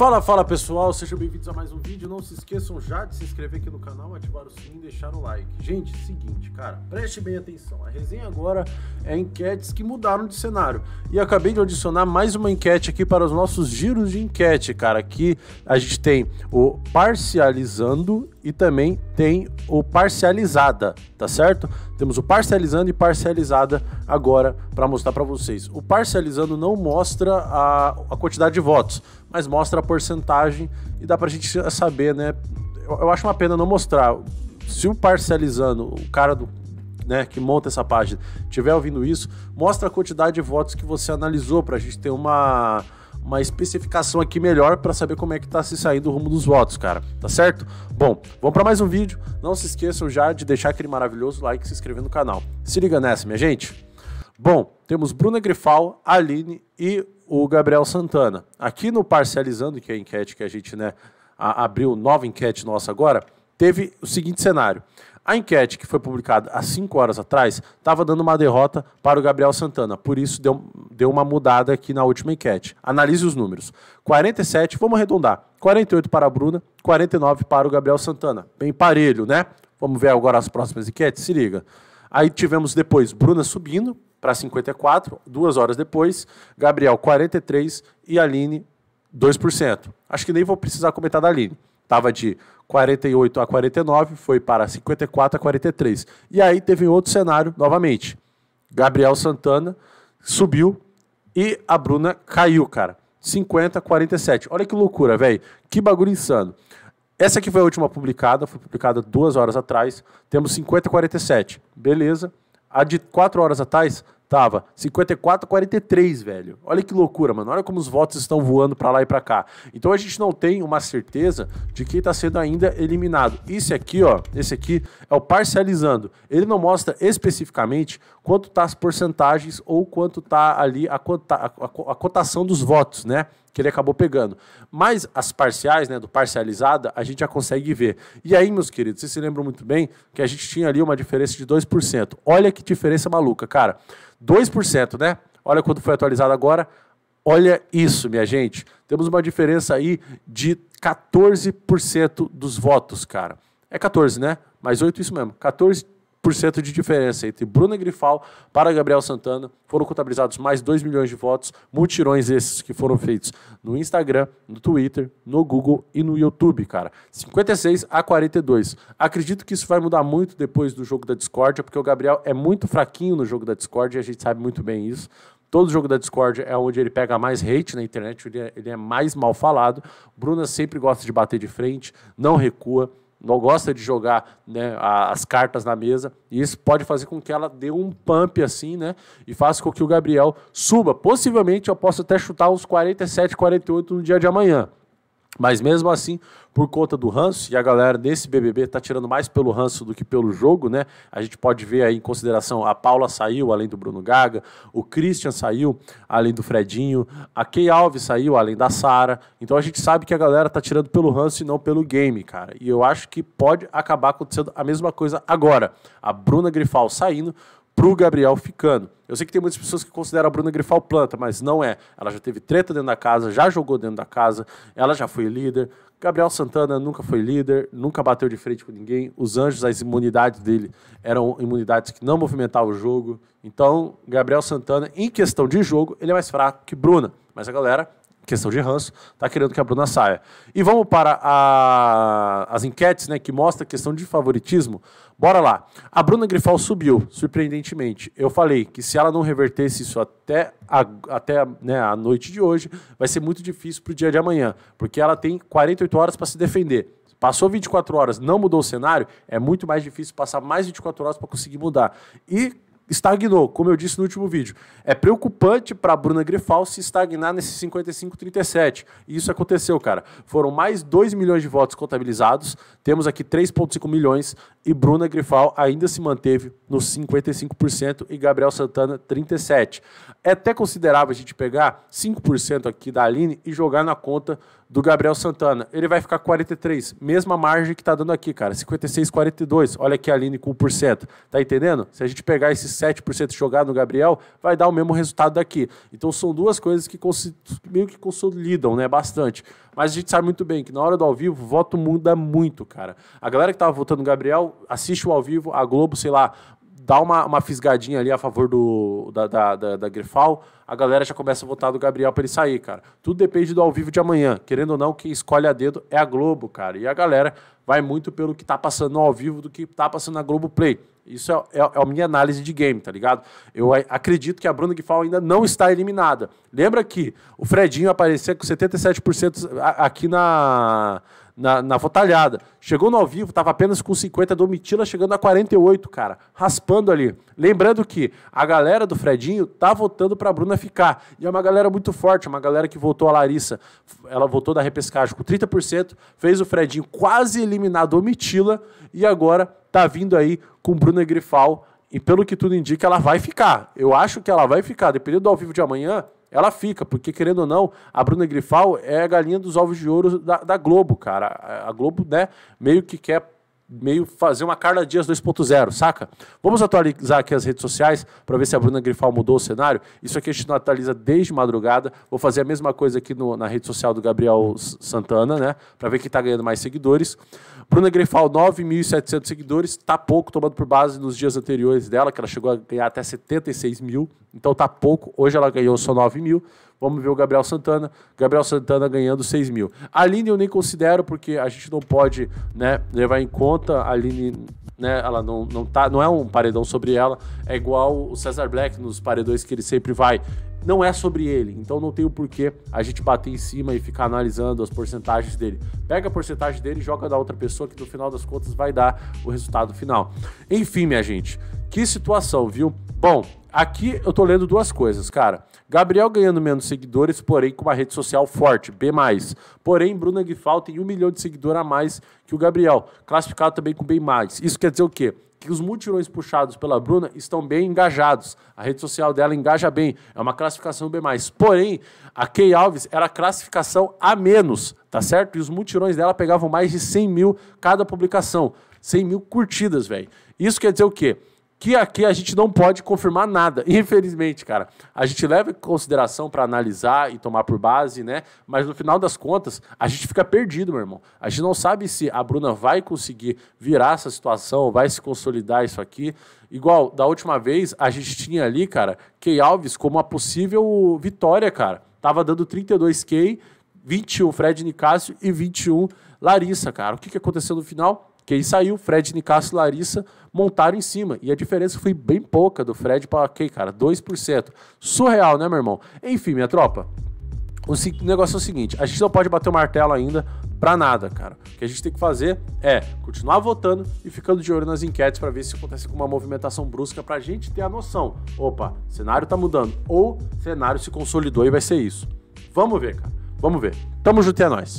Fala, fala pessoal, sejam bem-vindos a mais um vídeo. Não se esqueçam já de se inscrever aqui no canal, ativar o sininho e deixar o like. Gente, seguinte, cara, preste bem atenção. A resenha agora é enquetes que mudaram de cenário. E acabei de adicionar mais uma enquete aqui para os nossos giros de enquete, cara. Aqui a gente tem o parcializando e também tem o parcializada, tá certo? Temos o parcializando e parcializada agora para mostrar para vocês. O parcializando não mostra a, a quantidade de votos mas mostra a porcentagem e dá pra gente saber, né? Eu, eu acho uma pena não mostrar. Se o parcializando, o cara do né, que monta essa página, tiver ouvindo isso, mostra a quantidade de votos que você analisou para a gente ter uma uma especificação aqui melhor para saber como é que tá se saindo o rumo dos votos, cara. Tá certo? Bom, vamos para mais um vídeo. Não se esqueçam já de deixar aquele maravilhoso like e se inscrever no canal. Se liga nessa, minha gente. Bom, temos Bruna Grifal, Aline e o Gabriel Santana. Aqui no Parcializando, que é a enquete que a gente né, abriu, nova enquete nossa agora, teve o seguinte cenário. A enquete que foi publicada há cinco horas atrás estava dando uma derrota para o Gabriel Santana, por isso deu, deu uma mudada aqui na última enquete. Analise os números: 47, vamos arredondar, 48 para a Bruna, 49 para o Gabriel Santana. Bem parelho, né? Vamos ver agora as próximas enquetes? Se liga. Aí tivemos depois Bruna subindo para 54, duas horas depois, Gabriel 43 e Aline 2%. Acho que nem vou precisar comentar da Aline. Estava de 48 a 49, foi para 54 a 43. E aí teve outro cenário novamente. Gabriel Santana subiu e a Bruna caiu, cara. 50 a 47. Olha que loucura, velho. Que bagulho insano. Essa aqui foi a última publicada, foi publicada duas horas atrás. Temos 50,47. Beleza. A de quatro horas atrás tava 54,43, velho. Olha que loucura, mano. Olha como os votos estão voando para lá e para cá. Então a gente não tem uma certeza de quem está sendo ainda eliminado. Esse aqui, ó, esse aqui é o parcializando. Ele não mostra especificamente quanto tá as porcentagens ou quanto tá ali a, cota a, a, a cotação dos votos, né? que ele acabou pegando. Mas as parciais, né, do parcializada, a gente já consegue ver. E aí, meus queridos, vocês se lembram muito bem que a gente tinha ali uma diferença de 2%. Olha que diferença maluca, cara. 2%, né? Olha quando foi atualizado agora. Olha isso, minha gente. Temos uma diferença aí de 14% dos votos, cara. É 14, né? Mais 8, isso mesmo. 14 1% de diferença entre Bruna Grifal para Gabriel Santana. Foram contabilizados mais 2 milhões de votos, mutirões esses que foram feitos no Instagram, no Twitter, no Google e no YouTube, cara. 56 a 42. Acredito que isso vai mudar muito depois do jogo da Discord, porque o Gabriel é muito fraquinho no jogo da Discord e a gente sabe muito bem isso. Todo jogo da Discord é onde ele pega mais hate na internet, ele é, ele é mais mal falado. Bruna sempre gosta de bater de frente, não recua, não gosta de jogar né, as cartas na mesa, e isso pode fazer com que ela dê um pump assim, né? E faça com que o Gabriel suba. Possivelmente eu posso até chutar uns 47, 48 no dia de amanhã. Mas mesmo assim, por conta do ranço, e a galera desse BBB tá tirando mais pelo ranço do que pelo jogo, né? A gente pode ver aí em consideração, a Paula saiu além do Bruno Gaga, o Christian saiu além do Fredinho, a Key Alves saiu além da Sara. Então a gente sabe que a galera tá tirando pelo ranço e não pelo game, cara. E eu acho que pode acabar acontecendo a mesma coisa agora. A Bruna Grifal saindo, para o Gabriel ficando. Eu sei que tem muitas pessoas que consideram a Bruna Grifal planta, mas não é. Ela já teve treta dentro da casa, já jogou dentro da casa, ela já foi líder. Gabriel Santana nunca foi líder, nunca bateu de frente com ninguém. Os anjos, as imunidades dele eram imunidades que não movimentavam o jogo. Então, Gabriel Santana, em questão de jogo, ele é mais fraco que Bruna. Mas a galera questão de ranço, está querendo que a Bruna saia. E vamos para a, as enquetes, né, que mostra a questão de favoritismo. Bora lá. A Bruna Grifal subiu, surpreendentemente. Eu falei que se ela não revertesse isso até a, até, né, a noite de hoje, vai ser muito difícil para o dia de amanhã, porque ela tem 48 horas para se defender. Passou 24 horas, não mudou o cenário, é muito mais difícil passar mais 24 horas para conseguir mudar. E estagnou, como eu disse no último vídeo. É preocupante para a Bruna Grifal se estagnar nesse 55,37. E isso aconteceu, cara. Foram mais 2 milhões de votos contabilizados, temos aqui 3,5 milhões e Bruna Grifal ainda se manteve nos 55% e Gabriel Santana 37%. É até considerável a gente pegar 5% aqui da Aline e jogar na conta do Gabriel Santana. Ele vai ficar 43, mesma margem que está dando aqui, cara, 56, 42. Olha aqui a Aline com 1%. Tá entendendo? Se a gente pegar esse 7% e jogar no Gabriel, vai dar o mesmo resultado daqui. Então são duas coisas que meio que consolidam, né, bastante. Mas a gente sabe muito bem que na hora do ao vivo, o voto muda muito, cara. A galera que tava votando no Gabriel, assiste o ao vivo, a Globo, sei lá, dá uma, uma fisgadinha ali a favor do, da, da, da, da Grifal, a galera já começa a votar do Gabriel para ele sair, cara. Tudo depende do ao vivo de amanhã. Querendo ou não, quem escolhe a dedo é a Globo, cara. E a galera vai muito pelo que está passando ao vivo do que está passando na Globoplay. Isso é, é, é, a minha análise de game, tá ligado? Eu acredito que a Bruna Guifal ainda não está eliminada. Lembra que o Fredinho apareceu com 77% aqui na, na, na votalhada. Chegou no ao vivo, estava apenas com 50, Domitila chegando a 48, cara, raspando ali. Lembrando que a galera do Fredinho tá votando para a Bruna ficar. E é uma galera muito forte, uma galera que votou a Larissa. Ela votou da repescagem com 30%, fez o Fredinho quase eliminado eliminado omiti-la e agora tá vindo aí com Bruna Grifal. E pelo que tudo indica, ela vai ficar. Eu acho que ela vai ficar. Dependendo do ao vivo de amanhã, ela fica, porque querendo ou não, a Bruna Grifal é a galinha dos ovos de ouro da, da Globo, cara. A Globo, né, meio que quer meio fazer uma Carla Dias 2.0, saca? Vamos atualizar aqui as redes sociais para ver se a Bruna Grifal mudou o cenário. Isso aqui a gente não atualiza desde madrugada. Vou fazer a mesma coisa aqui no, na rede social do Gabriel Santana, né? Para ver quem está ganhando mais seguidores. Bruna Grifal, 9.700 seguidores. Tá pouco, tomando por base nos dias anteriores dela, que ela chegou a ganhar até 76 mil. Então tá pouco. Hoje ela ganhou só 9 mil. Vamos ver o Gabriel Santana. Gabriel Santana ganhando 6 mil. A Aline eu nem considero, porque a gente não pode né, levar em conta. A Aline, né, ela não, não, tá, não é um paredão sobre ela. É igual o Cesar Black nos paredões que ele sempre vai não é sobre ele. Então não tem o porquê a gente bater em cima e ficar analisando as porcentagens dele. Pega a porcentagem dele e joga da outra pessoa que no final das contas vai dar o resultado final. Enfim, minha gente, que situação, viu? Bom, Aqui eu tô lendo duas coisas, cara. Gabriel ganhando menos seguidores, porém com uma rede social forte, B+. Porém, Bruna Guifal tem um milhão de seguidores a mais que o Gabriel, classificado também com B+. Isso quer dizer o quê? Que os mutirões puxados pela Bruna estão bem engajados. A rede social dela engaja bem. É uma classificação B+. Porém, a Key Alves era classificação A-, tá certo? E os mutirões dela pegavam mais de 100 mil cada publicação. 100 mil curtidas, velho. Isso quer dizer o quê? que aqui a gente não pode confirmar nada, infelizmente, cara. A gente leva em consideração para analisar e tomar por base, né? Mas no final das contas, a gente fica perdido, meu irmão. A gente não sabe se a Bruna vai conseguir virar essa situação, vai se consolidar isso aqui. Igual da última vez, a gente tinha ali, cara, Key Alves como uma possível vitória, cara. Tava dando 32 K, 21 Fred Nicásio e 21 Larissa, cara. O que, que aconteceu no final? aí saiu, Fred, Nicasso e Larissa montaram em cima. E a diferença foi bem pouca do Fred para Kay, cara. 2%. Surreal, né, meu irmão? Enfim, minha tropa. O negócio é o seguinte: a gente não pode bater o martelo ainda pra nada, cara. O que a gente tem que fazer é continuar votando e ficando de olho nas enquetes para ver se acontece alguma movimentação brusca pra gente ter a noção. Opa, cenário tá mudando. Ou cenário se consolidou e vai ser isso. Vamos ver, cara. Vamos ver. Tamo junto e é nóis.